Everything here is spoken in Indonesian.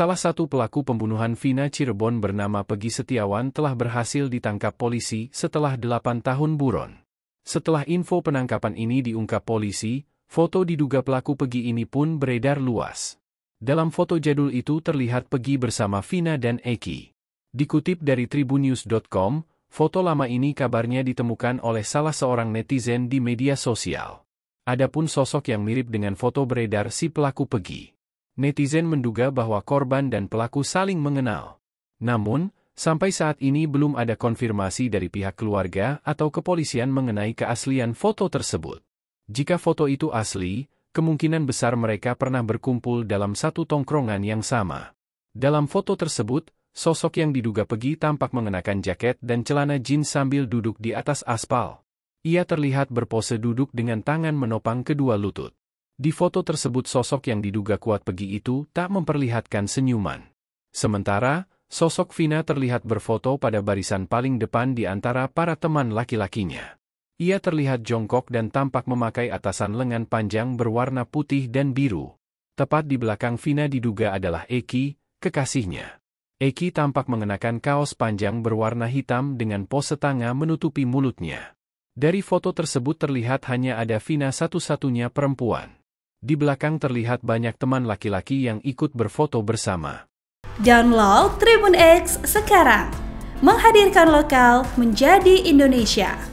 Salah satu pelaku pembunuhan Vina Cirebon bernama Pegi Setiawan telah berhasil ditangkap polisi setelah 8 tahun buron. Setelah info penangkapan ini diungkap polisi, foto diduga pelaku Pegi ini pun beredar luas. Dalam foto jadul itu terlihat Pegi bersama Vina dan Eki. Dikutip dari tribunews.com, foto lama ini kabarnya ditemukan oleh salah seorang netizen di media sosial. Adapun sosok yang mirip dengan foto beredar si pelaku Pegi netizen menduga bahwa korban dan pelaku saling mengenal. Namun, sampai saat ini belum ada konfirmasi dari pihak keluarga atau kepolisian mengenai keaslian foto tersebut. Jika foto itu asli, kemungkinan besar mereka pernah berkumpul dalam satu tongkrongan yang sama. Dalam foto tersebut, sosok yang diduga pergi tampak mengenakan jaket dan celana jeans sambil duduk di atas aspal. Ia terlihat berpose duduk dengan tangan menopang kedua lutut. Di foto tersebut sosok yang diduga kuat pergi itu tak memperlihatkan senyuman. Sementara, sosok Vina terlihat berfoto pada barisan paling depan di antara para teman laki-lakinya. Ia terlihat jongkok dan tampak memakai atasan lengan panjang berwarna putih dan biru. Tepat di belakang Vina diduga adalah Eki, kekasihnya. Eki tampak mengenakan kaos panjang berwarna hitam dengan pose tanga menutupi mulutnya. Dari foto tersebut terlihat hanya ada Vina satu-satunya perempuan. Di belakang terlihat banyak teman laki-laki yang ikut berfoto bersama. Download Tribun X sekarang. Menghadirkan lokal menjadi Indonesia.